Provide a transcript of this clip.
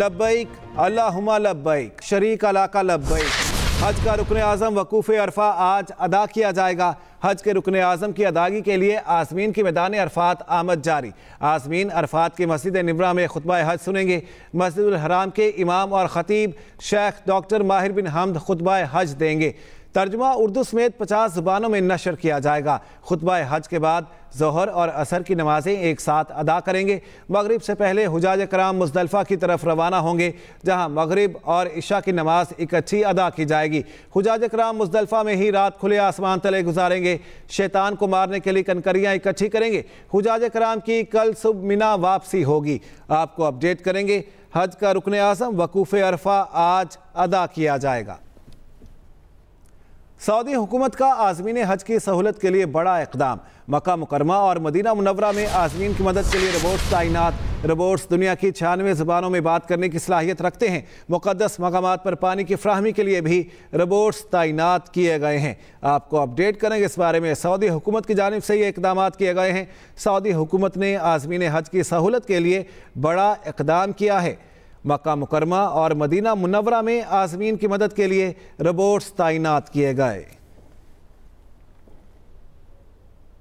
लब्बैक अल्लाहुमा लब्बैक शरीक अलाका लब्बैक हज का रुकन आज़म वकूफ़ अरफा आज अदा किया जाएगा हज के रुकन आज़म की अदायगी के लिए आसमीन के मैदान अरफात आमद जारी आसमीन अरफात की मस्जिद निमरा में खुतबा हज सुनेंगे मस्जिद हराम के इमाम और ख़तीब शेख डॉक्टर माहिर बिन हमद खुतबा हज देंगे तर्जुमा उर्दू समेत पचास जुबानों में नशर किया जाएगा खुतबा हज के बाद जहर और असर की नमाजें एक साथ अदा करेंगे मगरिब से पहले हजाज कराम मुजलफा की तरफ रवाना होंगे जहां मगरिब और इशा की नमाज इकट्ठी अदा की जाएगी हजाज कराम मुजलफ़ा में ही रात खुले आसमान तले गुजारेंगे शैतान को मारने के लिए कनकरियाँ इकट्ठी करेंगे हजाज कराम की कल सुबह मिना वापसी होगी आपको अपडेट करेंगे हज का रुकन आजम वकूफ़ अरफा आज अदा किया जाएगा सऊदी हुकूमत का आजमीन हज की सहूलत के लिए बड़ा इकदाम मक्का मुकरमा और मदीना मुनवरा में आजमीन की मदद के लिए रोबोट्स तैनात रोबोट्स दुनिया की छियानवे ज़बानों में बात करने की सलाहियत रखते हैं मुकदस मकाम पर पानी की फ्राहमी के लिए भी रोबोट्स तैनात किए गए हैं आपको अपडेट करेंगे इस बारे में सऊदी हुकूमत की जानब से ये इकदाम किए गए हैं सऊदी हुकूमत ने आजमीन हज की सहूलत के लिए बड़ा इकदाम किया है मक्का मुकरमा और मदीना मुनवरा में आजमीन की मदद के लिए रोबोट्स तैनात किए गए